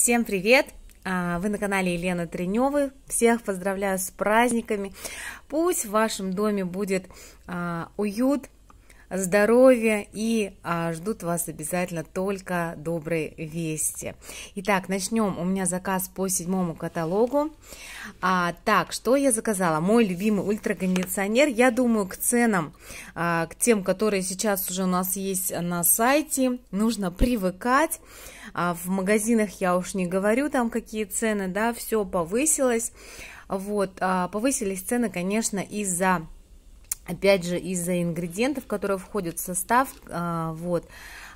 Всем привет! А, вы на канале Елена Треневы. Всех поздравляю с праздниками. Пусть в вашем доме будет а, уют, здоровья и а, ждут вас обязательно только добрые вести. Итак, начнем. У меня заказ по седьмому каталогу. А, так, что я заказала? Мой любимый ультракондиционер. Я думаю, к ценам, а, к тем, которые сейчас уже у нас есть на сайте, нужно привыкать. А, в магазинах я уж не говорю там какие цены, да, все повысилось. Вот, а, повысились цены, конечно, из-за опять же из-за ингредиентов, которые входят в состав, а, вот,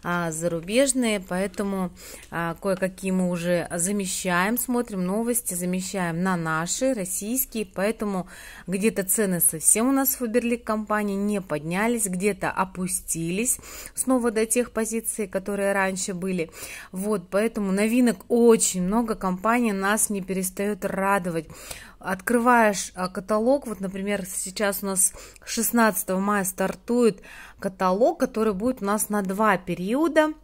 а, зарубежные, поэтому а, кое-какие мы уже замещаем, смотрим новости, замещаем на наши, российские, поэтому где-то цены совсем у нас в Фаберлик компании не поднялись, где-то опустились снова до тех позиций, которые раньше были, вот, поэтому новинок очень много, компания нас не перестает радовать, открываешь а, каталог, вот, например, сейчас у нас 16 мая стартует каталог, который будет у нас на два периода –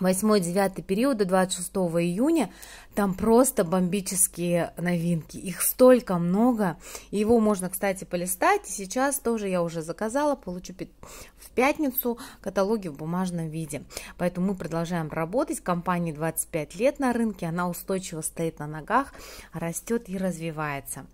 8-9 периода 26 июня. Там просто бомбические новинки. Их столько много. Его можно, кстати, полистать. И сейчас тоже я уже заказала. Получу в пятницу каталоги в бумажном виде. Поэтому мы продолжаем работать. Компании 25 лет на рынке. Она устойчиво стоит на ногах, растет и развивается.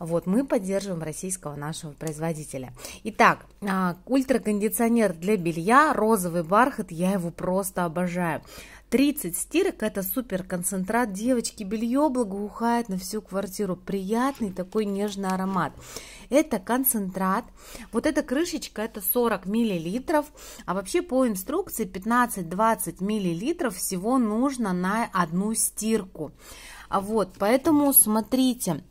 Вот мы поддерживаем российского нашего производителя. Итак, а, ультракондиционер для белья, розовый бархат. Я его просто обожаю. 30 стирок – это супер концентрат девочки. Белье благоухает на всю квартиру. Приятный такой нежный аромат. Это концентрат. Вот эта крышечка – это 40 миллилитров. А вообще по инструкции 15-20 миллилитров всего нужно на одну стирку. А вот, поэтому смотрите,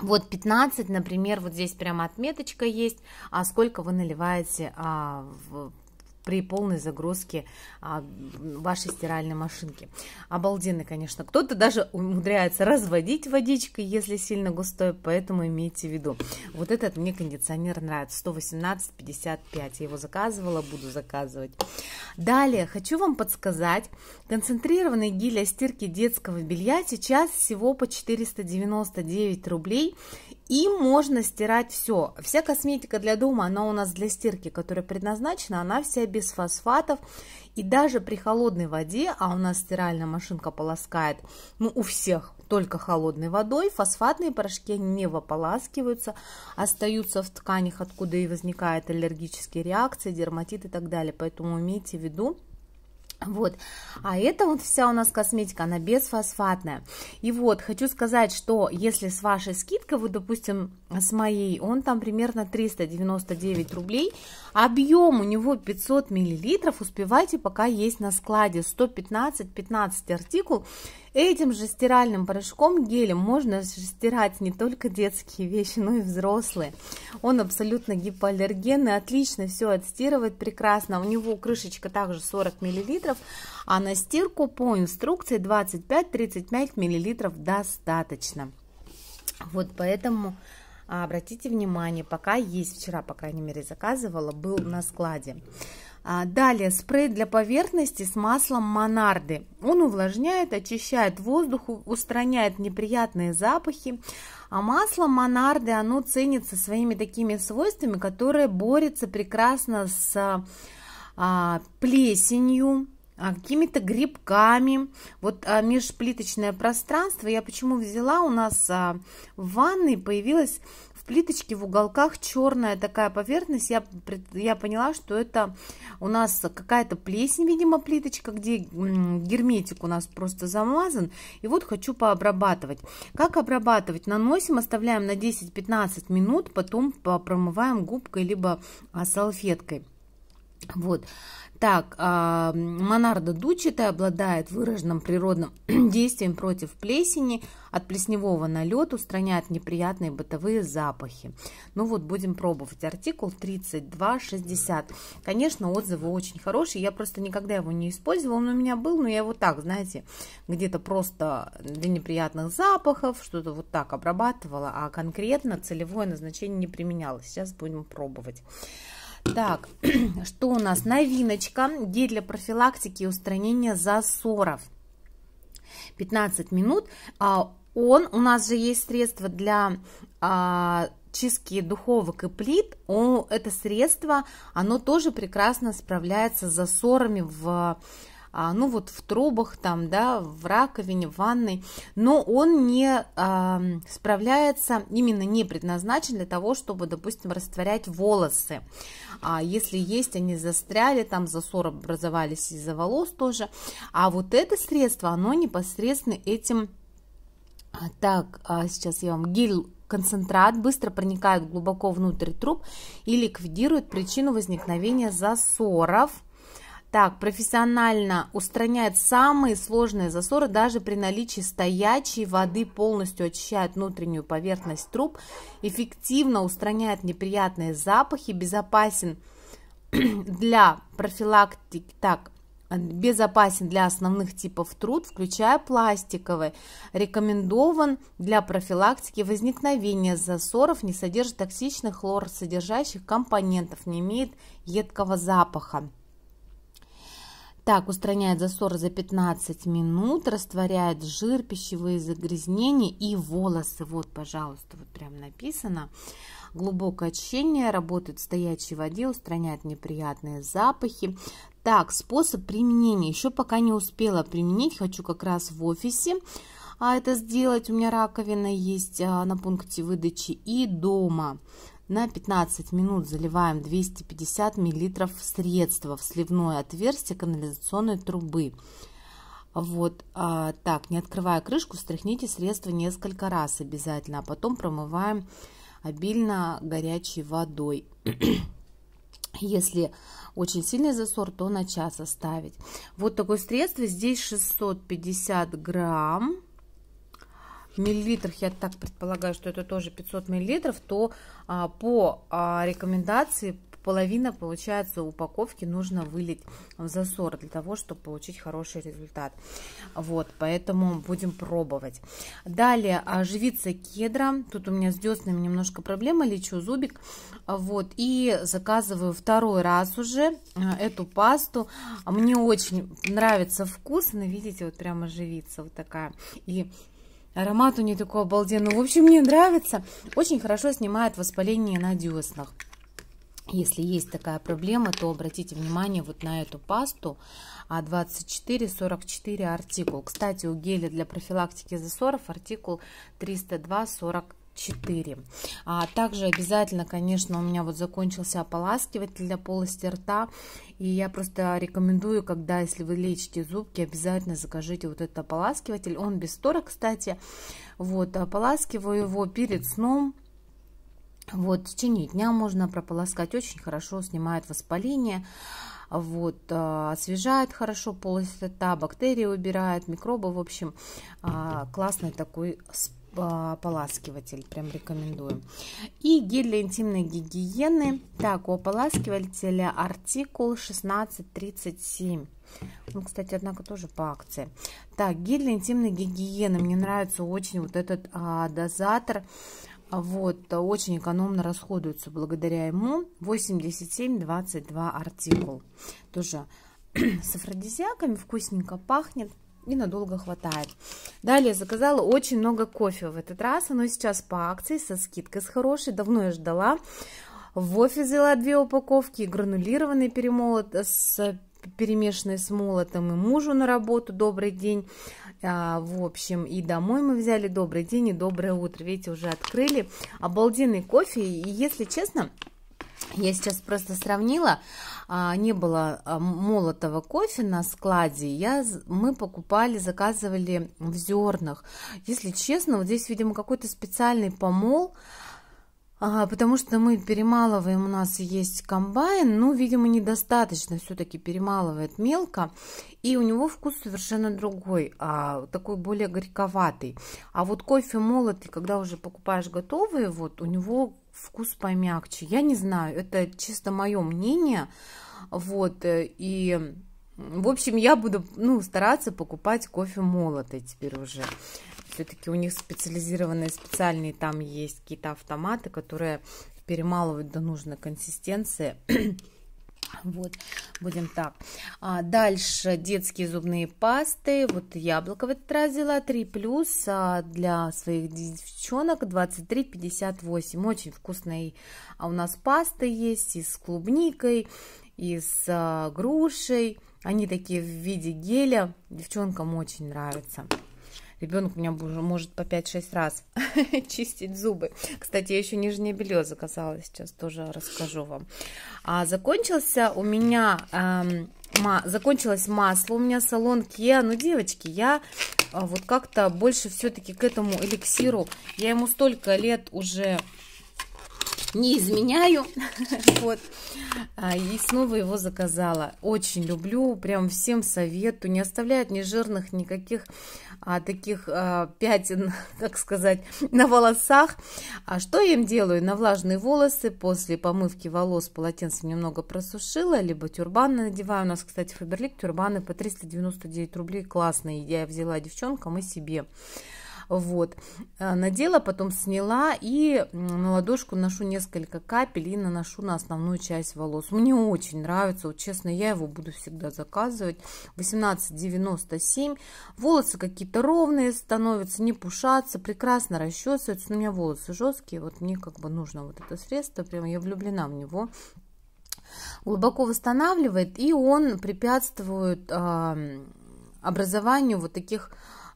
вот 15, например, вот здесь прямо отметочка есть, а сколько вы наливаете а, в при полной загрузке а, вашей стиральной машинки. Обалденно, конечно. Кто-то даже умудряется разводить водичкой, если сильно густой, поэтому имейте в виду. Вот этот мне кондиционер нравится, 118,55. Я его заказывала, буду заказывать. Далее хочу вам подсказать, концентрированный гель для стирки детского белья сейчас всего по 499 рублей им можно стирать все. Вся косметика для дома, она у нас для стирки, которая предназначена, она вся без фосфатов. И даже при холодной воде, а у нас стиральная машинка полоскает, ну у всех только холодной водой, фосфатные порошки не выполаскиваются, остаются в тканях, откуда и возникают аллергические реакции, дерматит и так далее. Поэтому имейте в виду, вот, а это вот вся у нас косметика, она безфосфатная. И вот, хочу сказать, что если с вашей скидкой, вот, допустим, с моей, он там примерно 399 рублей, объем у него 500 миллилитров, успевайте, пока есть на складе 115-15 артикул, Этим же стиральным порошком, гелем, можно стирать не только детские вещи, но и взрослые. Он абсолютно гипоаллергенный, отлично все отстирывает прекрасно. У него крышечка также 40 мл, а на стирку по инструкции 25-35 мл достаточно. Вот поэтому а, обратите внимание, пока есть, вчера, по крайней мере, заказывала, был на складе. А, далее спрей для поверхности с маслом монарды. Он увлажняет, очищает воздух, устраняет неприятные запахи. А масло монарды, оно ценится своими такими свойствами, которые борются прекрасно с а, плесенью, а, какими-то грибками. Вот а, межплиточное пространство я почему взяла, у нас а, в ванной появилась плиточки в уголках, черная такая поверхность. Я, я поняла, что это у нас какая-то плесень, видимо, плиточка, где герметик у нас просто замазан. И вот хочу пообрабатывать. Как обрабатывать? Наносим, оставляем на 10-15 минут, потом промываем губкой либо а, салфеткой. Вот. Так, Монарда дучатая обладает выраженным природным действием против плесени, от плесневого налета устраняет неприятные бытовые запахи. Ну вот, будем пробовать. Артикул 3260. Конечно, отзывы очень хорошие, я просто никогда его не использовала, он у меня был, но я его так, знаете, где-то просто для неприятных запахов, что-то вот так обрабатывала, а конкретно целевое назначение не применяла. Сейчас будем пробовать. Так, что у нас? Новиночка. Гель для профилактики и устранения засоров. 15 минут. А Он, у нас же есть средство для а, чистки духовок и плит, о, это средство, оно тоже прекрасно справляется с засорами в а, ну вот в трубах там, да, в раковине, в ванной, но он не а, справляется, именно не предназначен для того, чтобы, допустим, растворять волосы. А если есть, они застряли, там засор образовались из-за волос тоже. А вот это средство, оно непосредственно этим... А, так, а, сейчас я вам гель концентрат быстро проникает глубоко внутрь труб и ликвидирует причину возникновения засоров – так, профессионально устраняет самые сложные засоры, даже при наличии стоячей воды полностью очищает внутреннюю поверхность труб, эффективно устраняет неприятные запахи, безопасен для профилактики, так, безопасен для основных типов труд, включая пластиковые, рекомендован для профилактики возникновения засоров, не содержит токсичных хлорсодержащих компонентов, не имеет едкого запаха. Так, устраняет засор за 15 минут, растворяет жир, пищевые загрязнения и волосы. Вот, пожалуйста, вот прям написано. Глубокое очищение, работает в стоячей воде, устраняет неприятные запахи. Так, способ применения. Еще пока не успела применить, хочу как раз в офисе а это сделать. У меня раковина есть а, на пункте выдачи и дома. На 15 минут заливаем 250 мл средства в сливное отверстие канализационной трубы. Вот а, так, не открывая крышку, встряхните средство несколько раз обязательно, а потом промываем обильно горячей водой. Если очень сильный засор, то на час оставить. Вот такое средство, здесь 650 грамм миллилитрах, я так предполагаю, что это тоже 500 миллилитров, то а, по а, рекомендации половина, получается, упаковки нужно вылить в засор для того, чтобы получить хороший результат. Вот, поэтому будем пробовать. Далее, а, живица кедра. Тут у меня с деснами немножко проблема, лечу зубик. Вот, и заказываю второй раз уже а, эту пасту. Мне очень нравится вкус, но видите, вот прямо живица вот такая. И Аромат у нее такой обалденный. В общем, мне нравится. Очень хорошо снимает воспаление на деснах. Если есть такая проблема, то обратите внимание вот на эту пасту А2444 артикул. Кстати, у геля для профилактики засоров артикул 30240 4. А также обязательно, конечно, у меня вот закончился ополаскиватель для полости рта. И я просто рекомендую, когда, если вы лечите зубки, обязательно закажите вот этот ополаскиватель. Он без стора, кстати. Вот, ополаскиваю его перед сном. Вот, в течение дня можно прополоскать. Очень хорошо снимает воспаление вот, а, освежает хорошо полость рта, бактерии убирает, микробы, в общем, а, классный такой способ ополаскиватель, прям рекомендую. И гель для интимной гигиены. Так, у ополаскивателя артикул 1637. Он, кстати, однако тоже по акции. Так, гель для интимной гигиены. Мне нравится очень вот этот а, дозатор. Вот, очень экономно расходуется благодаря ему. 87,22 артикул. Тоже с афродизиаками вкусненько пахнет. И надолго хватает. Далее заказала очень много кофе в этот раз. Оно сейчас по акции, со скидкой с хорошей. Давно я ждала. В офис взяла две упаковки, гранулированный перемолот э, с перемешанной с молотом и мужу на работу добрый день а, в общем и домой мы взяли добрый день и доброе утро видите уже открыли обалденный кофе и если честно я сейчас просто сравнила а, не было а, молотого кофе на складе, я, мы покупали, заказывали в зернах. Если честно, вот здесь, видимо, какой-то специальный помол, а, потому что мы перемалываем, у нас есть комбайн, но, ну, видимо, недостаточно, все-таки перемалывает мелко, и у него вкус совершенно другой, такой более горьковатый. А вот кофе молотый, когда уже покупаешь готовый, вот у него вкус помягче. Я не знаю, это чисто мое мнение. Вот, э, и в общем, я буду ну, стараться покупать кофе молотый теперь уже. Все-таки у них специализированные, специальные там есть какие-то автоматы, которые перемалывают до нужной консистенции. Вот, будем так. А дальше детские зубные пасты. Вот яблоко в этот раз взяла 3 плюс а для своих девчонок 23,58. Очень вкусные а у нас пасты есть и с клубникой, и с а, грушей. Они такие в виде геля. Девчонкам очень нравятся. Ребенок у меня уже может по 5-6 раз чистить зубы. Кстати, я еще нижнее белье заказала, сейчас тоже расскажу вам. А закончился у меня... Эм, ма, закончилось масло у меня салон Kia. Ну, девочки, я э, вот как-то больше все-таки к этому эликсиру. Я ему столько лет уже не изменяю. вот. А, и снова его заказала. Очень люблю, прям всем советую. Не оставляет ни жирных, никаких а, таких а, пятен, так сказать, на волосах. А что я им делаю? На влажные волосы после помывки волос полотенцем немного просушила, либо тюрбаны надеваю. У нас, кстати, Фаберлик тюрбаны по 399 рублей. Классные. Я взяла девчонкам и себе. Вот. Э, надела, потом сняла и на ладошку наношу несколько капель и наношу на основную часть волос. Мне ну, очень нравится, вот честно, я его буду всегда заказывать. 18,97. Волосы какие-то ровные становятся, не пушатся, прекрасно расчесываются. У меня волосы жесткие, вот мне как бы нужно вот это средство, прям я влюблена в него глубоко восстанавливает, и он препятствует э, образованию вот таких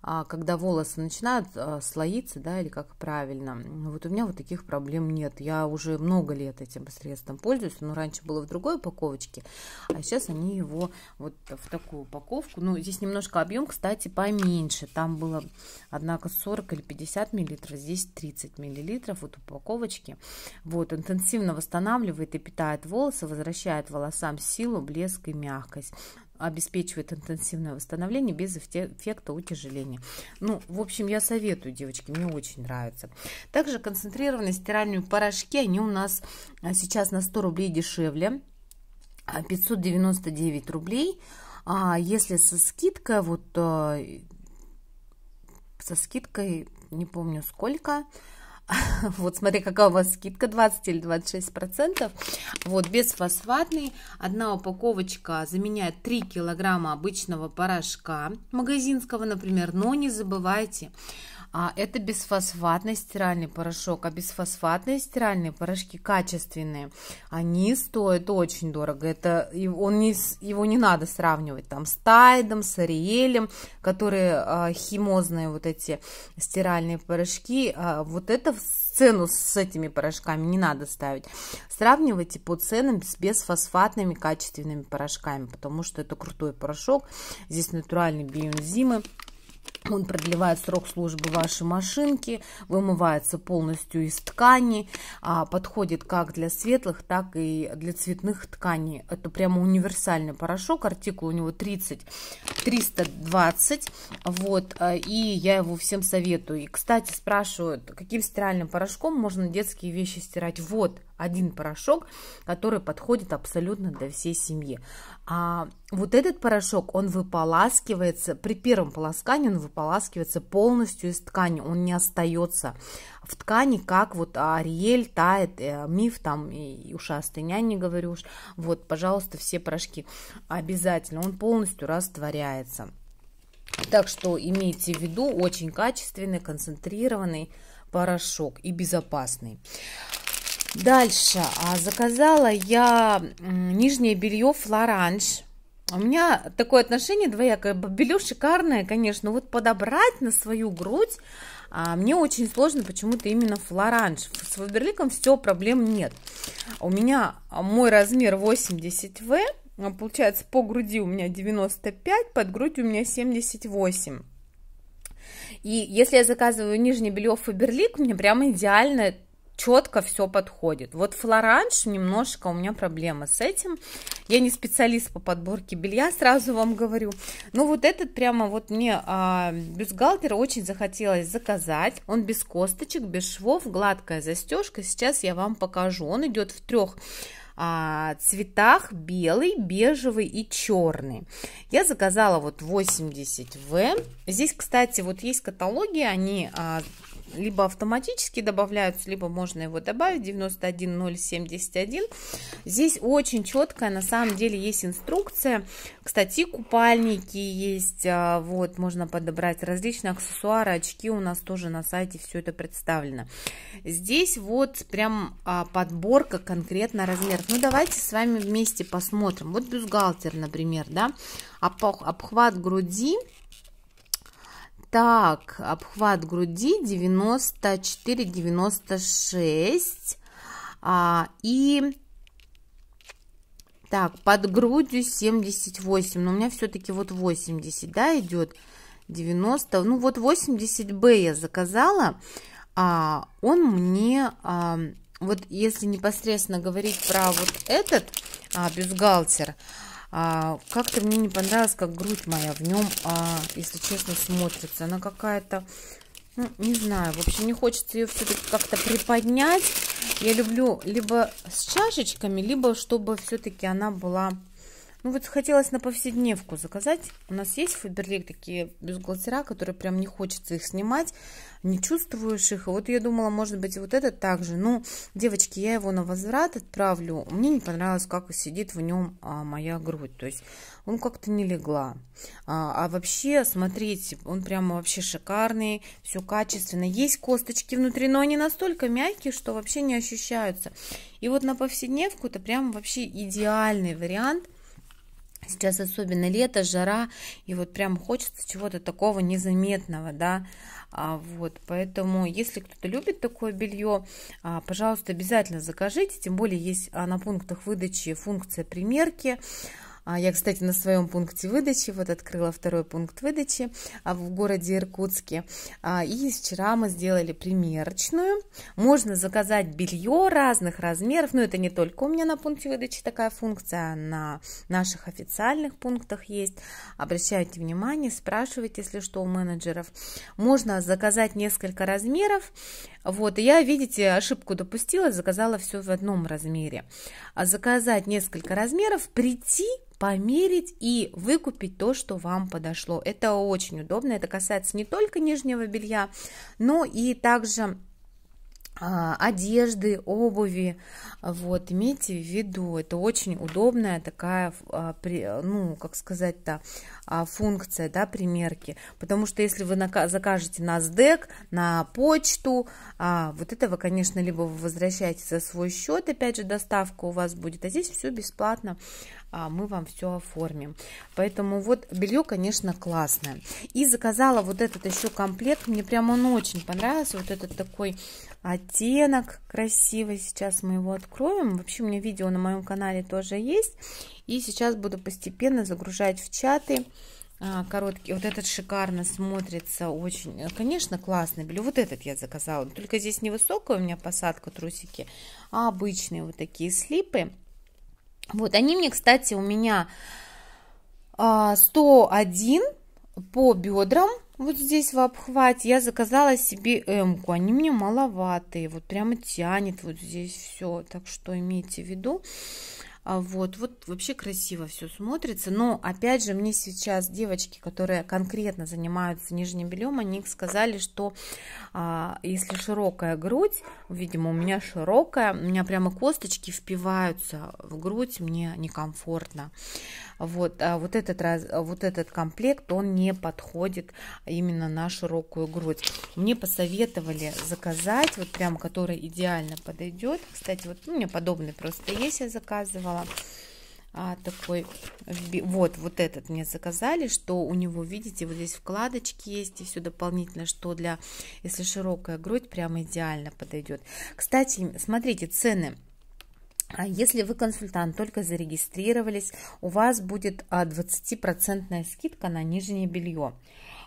а, когда волосы начинают а, слоиться, да, или как правильно. Вот у меня вот таких проблем нет. Я уже много лет этим средством пользуюсь, но раньше было в другой упаковочке, а сейчас они его вот в такую упаковку. Ну, здесь немножко объем, кстати, поменьше. Там было, однако, 40 или 50 миллилитров, здесь 30 миллилитров вот упаковочки. Вот, интенсивно восстанавливает и питает волосы, возвращает волосам силу, блеск и мягкость обеспечивает интенсивное восстановление без эффекта утяжеления. Ну, в общем, я советую, девочки, мне очень нравится. Также концентрированные стиральные порошки, они у нас а, сейчас на 100 рублей дешевле, 599 а, рублей. А если со скидкой, вот э, со скидкой, не помню сколько, Вот смотри, какая у вас скидка, 20 или 26 процентов. Вот, безфосфатный. Одна упаковочка заменяет 3 килограмма обычного порошка магазинского, например. Но не забывайте, а это бесфосфатный стиральный порошок. А бесфосфатные стиральные порошки качественные, они стоят очень дорого. Это он не, его не надо сравнивать там с Тайдом, с Ариэлем, которые а, химозные вот эти стиральные порошки. А, вот это в цену с этими порошками не надо ставить. Сравнивайте по ценам с бесфосфатными качественными порошками, потому что это крутой порошок. Здесь натуральные биоэнзимы. Он продлевает срок службы вашей машинки, вымывается полностью из ткани, а, подходит как для светлых, так и для цветных тканей. Это прямо универсальный порошок, артикул у него 30, 320, вот, а, и я его всем советую. И, кстати, спрашивают, каким стиральным порошком можно детские вещи стирать? Вот, один порошок, который подходит абсолютно для всей семьи. А вот этот порошок, он выполаскивается, при первом полоскании он выполаскивается полностью из ткани, он не остается в ткани, как вот Ариэль тает, э, миф там, и ушастый няня, говорю уж, вот, пожалуйста, все порошки обязательно, он полностью растворяется. Так что имейте в виду, очень качественный, концентрированный порошок и безопасный. Дальше. А, заказала я нижнее белье «Флоранж». У меня такое отношение двоякое. Белье шикарное, конечно. Вот подобрать на свою грудь а мне очень сложно почему-то именно флоранж. С фаберликом все, проблем нет. У меня а, мой размер 80В. А, получается, по груди у меня 95, под грудь у меня 78. И если я заказываю нижнее белье Фаберлик, мне прямо идеальное четко все подходит. Вот флоранж немножко у меня проблема с этим. Я не специалист по подборке белья, сразу вам говорю. Но вот этот прямо вот мне а, бюстгальтер очень захотелось заказать. Он без косточек, без швов, гладкая застежка. Сейчас я вам покажу. Он идет в трех а, цветах белый, бежевый и черный. Я заказала вот 80В. Здесь, кстати, вот есть каталоги, они а, либо автоматически добавляются, либо можно его добавить, 91071. Здесь очень четкая, на самом деле, есть инструкция. Кстати, купальники есть, а, вот, можно подобрать различные аксессуары, очки у нас тоже на сайте все это представлено. Здесь вот прям а, подборка конкретно размеров. Ну, давайте с вами вместе посмотрим. Вот бюстгальтер, например, да, обхват груди так, обхват груди 94-96. А, и так, под грудью 78. Но у меня все-таки вот 80, да, идет. 90. Ну, вот 80Б я заказала. А, он мне... А, вот если непосредственно говорить про вот этот а, бюстгальтер, а, Как-то мне не понравилось, как грудь моя в нем, а, если честно, смотрится. Она какая-то, ну, не знаю, вообще не хочется ее все-таки как-то приподнять. Я люблю либо с чашечками, либо чтобы все-таки она была ну вот хотелось на повседневку заказать. У нас есть Фаберлик такие без бюстгальтера, которые прям не хочется их снимать, не чувствуешь их. вот я думала, может быть, вот этот также. Ну, девочки, я его на возврат отправлю. Мне не понравилось, как сидит в нем а, моя грудь. То есть он как-то не легла. А, а вообще, смотрите, он прямо вообще шикарный, все качественно. Есть косточки внутри, но они настолько мягкие, что вообще не ощущаются. И вот на повседневку это прям вообще идеальный вариант – Сейчас особенно лето, жара, и вот прям хочется чего-то такого незаметного, да, а вот, поэтому, если кто-то любит такое белье, а, пожалуйста, обязательно закажите, тем более есть а, на пунктах выдачи функция примерки, а, я, кстати, на своем пункте выдачи, вот открыла второй пункт выдачи а, в городе Иркутске. А, и вчера мы сделали примерочную. Можно заказать белье разных размеров, но это не только у меня на пункте выдачи такая функция, на наших официальных пунктах есть. Обращайте внимание, спрашивайте, если что, у менеджеров. Можно заказать несколько размеров, вот, и я, видите, ошибку допустила, заказала все в одном размере. А Заказать несколько размеров, прийти померить и выкупить то, что вам подошло. Это очень удобно, это касается не только нижнего белья, но и также а, одежды, обуви, вот, имейте в виду, это очень удобная такая, а, ну, как сказать-то, а, функция да, примерки, потому что если вы закажете на СДЭК, на почту, а, вот этого, конечно, либо вы возвращаете за свой счет, опять же, доставка у вас будет, а здесь все бесплатно, а, мы вам все оформим. Поэтому вот белье, конечно, классное. И заказала вот этот еще комплект, мне прям он очень понравился, вот этот такой оттенок красивый. Сейчас мы его откроем. Вообще, у меня видео на моем канале тоже есть. И сейчас буду постепенно загружать в чаты а, короткий. Вот этот шикарно смотрится очень. Э, конечно, классный белье. Вот этот я заказала. Только здесь не высокая у меня посадка трусики, а обычные вот такие слипы. Вот они мне, кстати, у меня 101 а, по бедрам. Вот здесь в обхвате я заказала себе М-ку. Они мне маловатые. Вот прямо тянет вот здесь все. Так что имейте в виду. А вот, вот вообще красиво все смотрится. Но опять же, мне сейчас девочки, которые конкретно занимаются нижним бельем, они сказали, что а, если широкая грудь, видимо, у меня широкая, у меня прямо косточки впиваются в грудь, мне некомфортно. Вот, а вот этот раз, вот этот комплект, он не подходит именно на широкую грудь. Мне посоветовали заказать вот прям, который идеально подойдет. Кстати, вот ну, у меня подобный просто есть, я заказывала заказывала а, такой, вот, вот этот мне заказали, что у него, видите, вот здесь вкладочки есть, и все дополнительно, что для, если широкая грудь, прямо идеально подойдет. Кстати, смотрите, цены. А если вы консультант, только зарегистрировались, у вас будет 20% а, скидка на нижнее белье.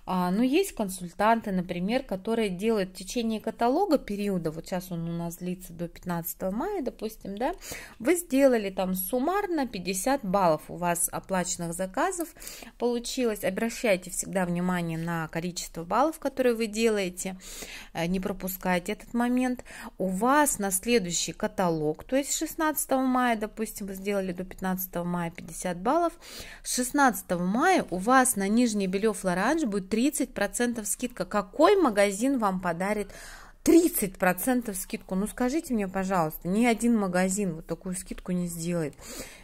А, Но ну, есть консультанты, например, которые делают в течение каталога периода, вот сейчас он у нас длится до 15 мая, допустим, да, вы сделали там суммарно 50 баллов у вас оплаченных заказов получилось. Обращайте всегда внимание на количество баллов, которые вы делаете, э, не пропускайте этот момент. У вас на следующий каталог, то есть 16 мая, допустим, вы сделали до 15 мая 50 баллов, 16 мая у вас на нижний белье флоранж будет 30% скидка. Какой магазин вам подарит 30% скидку. Ну скажите мне, пожалуйста, ни один магазин вот такую скидку не сделает.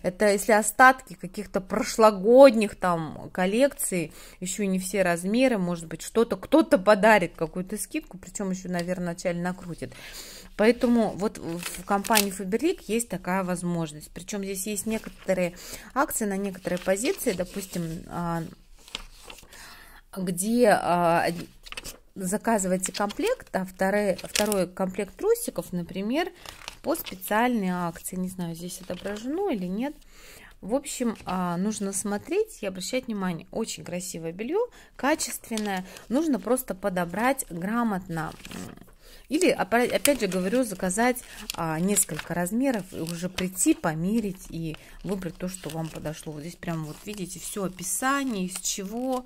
Это если остатки каких-то прошлогодних там коллекций, еще не все размеры, может быть, что-то, кто-то подарит какую-то скидку, причем еще, наверное, вначале накрутит. Поэтому вот в компании Faberlic есть такая возможность. Причем здесь есть некоторые акции на некоторые позиции, допустим, а, где а, заказываете комплект, а второй, второй комплект трусиков, например, по специальной акции. Не знаю, здесь отображено или нет. В общем, а, нужно смотреть и обращать внимание. Очень красивое белье, качественное. Нужно просто подобрать грамотно. Или, опять же говорю, заказать а, несколько размеров и уже прийти, померить и выбрать то, что вам подошло. Вот здесь прям вот видите все описание, из чего.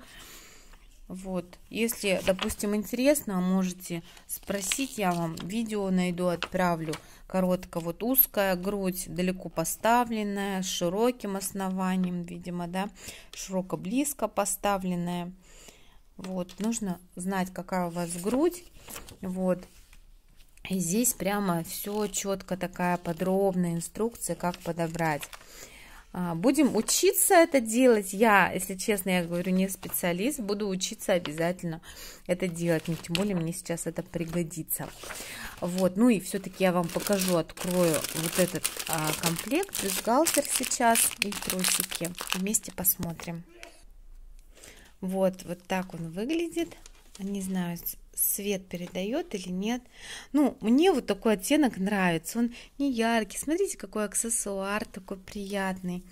Вот. Если, допустим, интересно, можете спросить, я вам видео найду, отправлю. Короткая, вот узкая грудь, далеко поставленная, с широким основанием, видимо, да, широко-близко поставленная. Вот, нужно знать, какая у вас грудь. Вот. И здесь прямо все четко такая подробная инструкция, как подобрать. А, будем учиться это делать. Я, если честно, я говорю, не специалист. Буду учиться обязательно это делать. Но тем более мне сейчас это пригодится. Вот. Ну и все-таки я вам покажу, открою вот этот а, комплект. Бюстгальтер сейчас и трусики. Вместе посмотрим. Вот, вот так он выглядит. Не знаю, свет передает или нет. Ну, мне вот такой оттенок нравится, он не яркий. Смотрите, какой аксессуар такой приятный.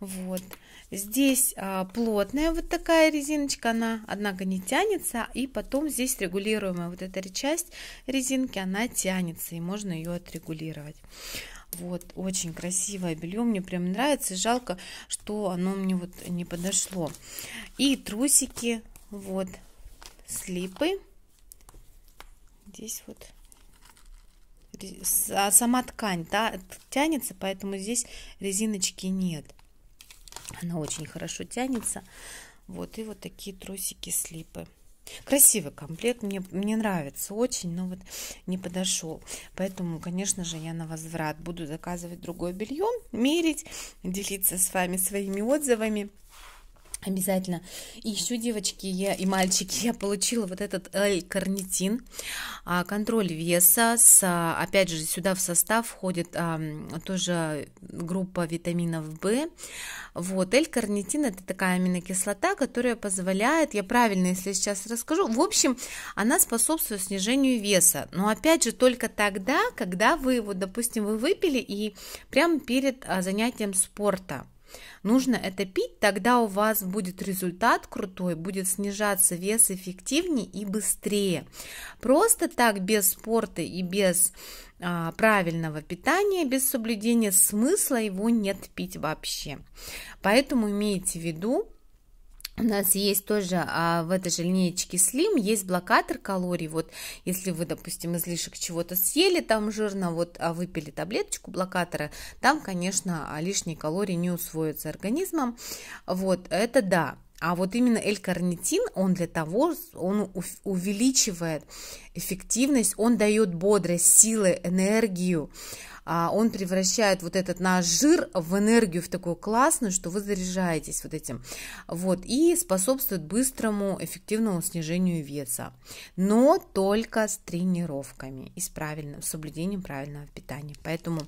Вот. Здесь а, плотная вот такая резиночка, она, однако, не тянется, и потом здесь регулируемая вот эта часть резинки, она тянется, и можно ее отрегулировать. Вот, очень красивое белье, мне прям нравится, жалко, что оно мне вот не подошло. И трусики, вот, слипы здесь вот а сама ткань да, тянется, поэтому здесь резиночки нет. Она очень хорошо тянется. Вот и вот такие трусики слипы. Красивый комплект, мне, мне нравится очень, но вот не подошел. Поэтому, конечно же, я на возврат буду заказывать другое белье, мерить, делиться с вами своими отзывами. Обязательно. И еще, девочки я, и мальчики, я получила вот этот L-карнитин, а, контроль веса. С, а, опять же, сюда в состав входит а, тоже группа витаминов В. Вот, L-карнитин это такая аминокислота, которая позволяет, я правильно, если сейчас расскажу, в общем, она способствует снижению веса. Но опять же, только тогда, когда вы, вот, допустим, вы выпили и прямо перед а, занятием спорта нужно это пить, тогда у вас будет результат крутой, будет снижаться вес эффективнее и быстрее. Просто так, без спорта и без а, правильного питания, без соблюдения смысла его нет пить вообще. Поэтому имейте в виду, у нас есть тоже а, в этой же линейке Slim есть блокатор калорий. Вот если вы, допустим, излишек чего-то съели там жирно, вот а выпили таблеточку блокатора, там, конечно, лишние калории не усвоятся организмом. Вот это да. А вот именно L-карнитин, он для того, он увеличивает эффективность, он дает бодрость, силы, энергию, а, он превращает вот этот наш жир в энергию, в такую классную, что вы заряжаетесь вот этим, вот, и способствует быстрому, эффективному снижению веса, но только с тренировками и с правильным, соблюдением правильного питания, поэтому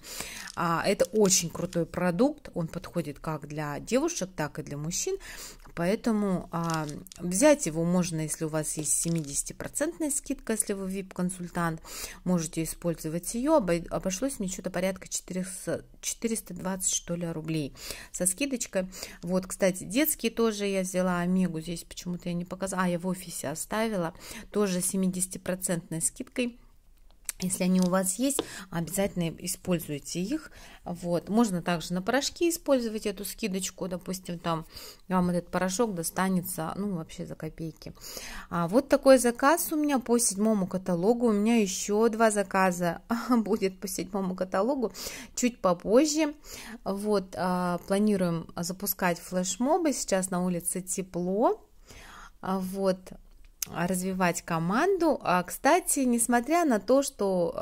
а, это очень крутой продукт, он подходит как для девушек, так и для мужчин, Поэтому а, взять его можно, если у вас есть 70% скидка, если вы VIP-консультант, можете использовать ее. Обошлось мне что-то порядка 400, 420 что ли рублей со скидочкой. Вот, кстати, детские тоже я взяла Омегу, здесь почему-то я не показала, а я в офисе оставила, тоже 70% скидкой. Если они у вас есть, обязательно используйте их. Вот. Можно также на порошки использовать эту скидочку. Допустим, там вам этот порошок достанется ну, вообще за копейки. А вот такой заказ у меня по седьмому каталогу. У меня еще два заказа будет по седьмому каталогу чуть попозже. Вот. А, планируем запускать флешмобы. Сейчас на улице тепло. А, вот развивать команду. А, кстати, несмотря на то, что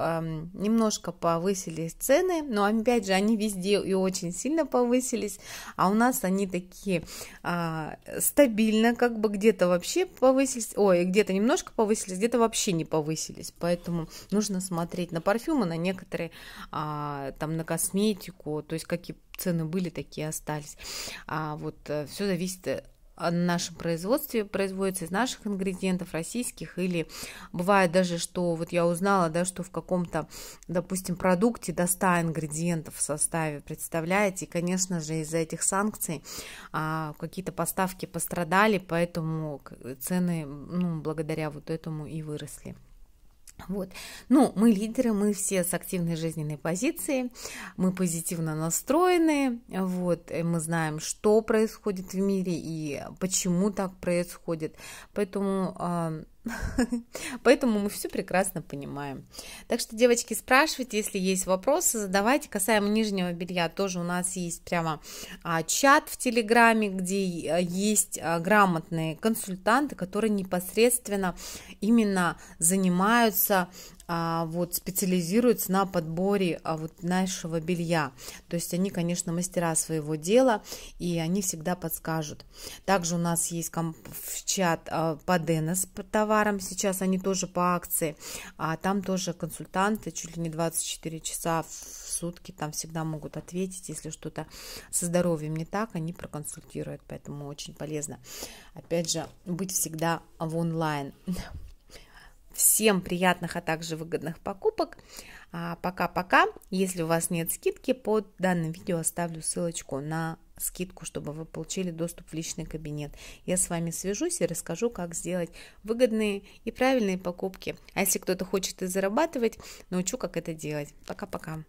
немножко повысились цены, но опять же они везде и очень сильно повысились, а у нас они такие а, стабильно, как бы где-то вообще повысились, ой, где-то немножко повысились, где-то вообще не повысились, поэтому нужно смотреть на парфюмы, на некоторые, а, там, на косметику, то есть какие цены были, такие остались. А вот э, все зависит э, на нашем производстве производится из наших ингредиентов, российских, или бывает даже, что вот я узнала, да, что в каком-то, допустим, продукте до 100 ингредиентов в составе, представляете, и, конечно же, из-за этих санкций а, какие-то поставки пострадали, поэтому цены, ну, благодаря вот этому и выросли. Вот. Ну, мы лидеры, мы все с активной жизненной позицией, мы позитивно настроены, вот, э, мы знаем, что происходит в мире и почему так происходит. Поэтому а, Поэтому мы все прекрасно понимаем. Так что, девочки, спрашивайте, если есть вопросы, задавайте. Касаемо нижнего белья, тоже у нас есть прямо а, чат в Телеграме, где э, есть э, грамотные консультанты, которые непосредственно именно занимаются а, вот специализируются на подборе а вот нашего белья. То есть они, конечно, мастера своего дела, и они всегда подскажут. Также у нас есть в чат а, по Денес по товарам, сейчас они тоже по акции, а там тоже консультанты чуть ли не 24 часа в сутки там всегда могут ответить, если что-то со здоровьем не так, они проконсультируют, поэтому очень полезно. Опять же, быть всегда в онлайн. Всем приятных, а также выгодных покупок. А, пока-пока. Если у вас нет скидки, под данным видео оставлю ссылочку на скидку, чтобы вы получили доступ в личный кабинет. Я с вами свяжусь и расскажу, как сделать выгодные и правильные покупки. А если кто-то хочет и зарабатывать, научу, как это делать. Пока-пока.